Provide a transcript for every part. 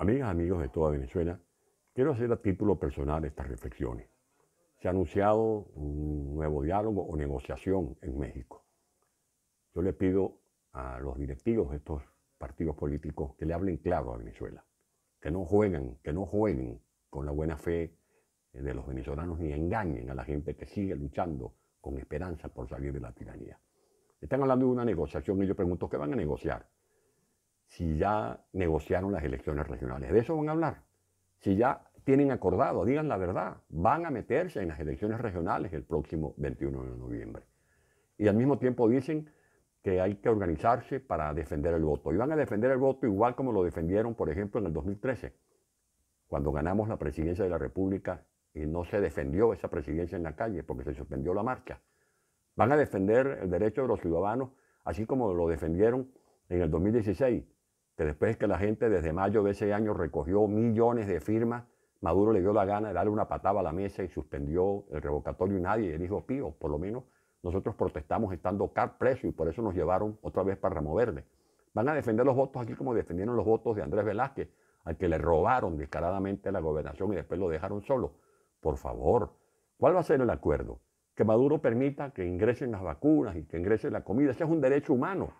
Amigas, amigos de toda Venezuela, quiero hacer a título personal estas reflexiones. Se ha anunciado un nuevo diálogo o negociación en México. Yo le pido a los directivos de estos partidos políticos que le hablen claro a Venezuela, que no jueguen, que no jueguen con la buena fe eh, de los venezolanos ni engañen a la gente que sigue luchando con esperanza por salir de la tiranía. Están hablando de una negociación y yo pregunto, ¿qué van a negociar? si ya negociaron las elecciones regionales. De eso van a hablar. Si ya tienen acordado, digan la verdad, van a meterse en las elecciones regionales el próximo 21 de noviembre. Y al mismo tiempo dicen que hay que organizarse para defender el voto. Y van a defender el voto igual como lo defendieron, por ejemplo, en el 2013, cuando ganamos la presidencia de la República y no se defendió esa presidencia en la calle porque se suspendió la marcha. Van a defender el derecho de los ciudadanos, así como lo defendieron en el 2016 que después que la gente desde mayo de ese año recogió millones de firmas, Maduro le dio la gana de darle una patada a la mesa y suspendió el revocatorio y nadie dijo, pío, por lo menos nosotros protestamos estando car preso y por eso nos llevaron otra vez para removerle. Van a defender los votos aquí como defendieron los votos de Andrés Velázquez, al que le robaron descaradamente la gobernación y después lo dejaron solo. Por favor, ¿cuál va a ser el acuerdo? Que Maduro permita que ingresen las vacunas y que ingrese la comida. Ese es un derecho humano.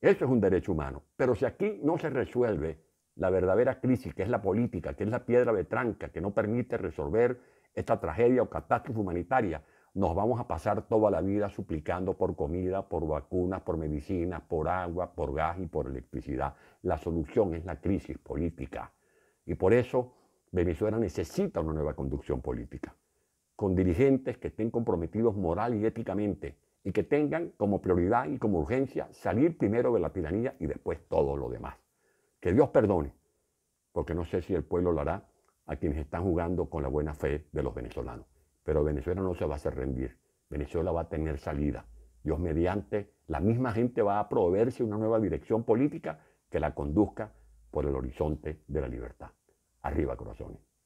Eso es un derecho humano. Pero si aquí no se resuelve la verdadera crisis, que es la política, que es la piedra de tranca, que no permite resolver esta tragedia o catástrofe humanitaria, nos vamos a pasar toda la vida suplicando por comida, por vacunas, por medicinas, por agua, por gas y por electricidad. La solución es la crisis política. Y por eso Venezuela necesita una nueva conducción política, con dirigentes que estén comprometidos moral y éticamente y que tengan como prioridad y como urgencia salir primero de la tiranía y después todo lo demás. Que Dios perdone, porque no sé si el pueblo lo hará a quienes están jugando con la buena fe de los venezolanos. Pero Venezuela no se va a hacer rendir, Venezuela va a tener salida. Dios mediante, la misma gente va a proveerse una nueva dirección política que la conduzca por el horizonte de la libertad. Arriba, corazones.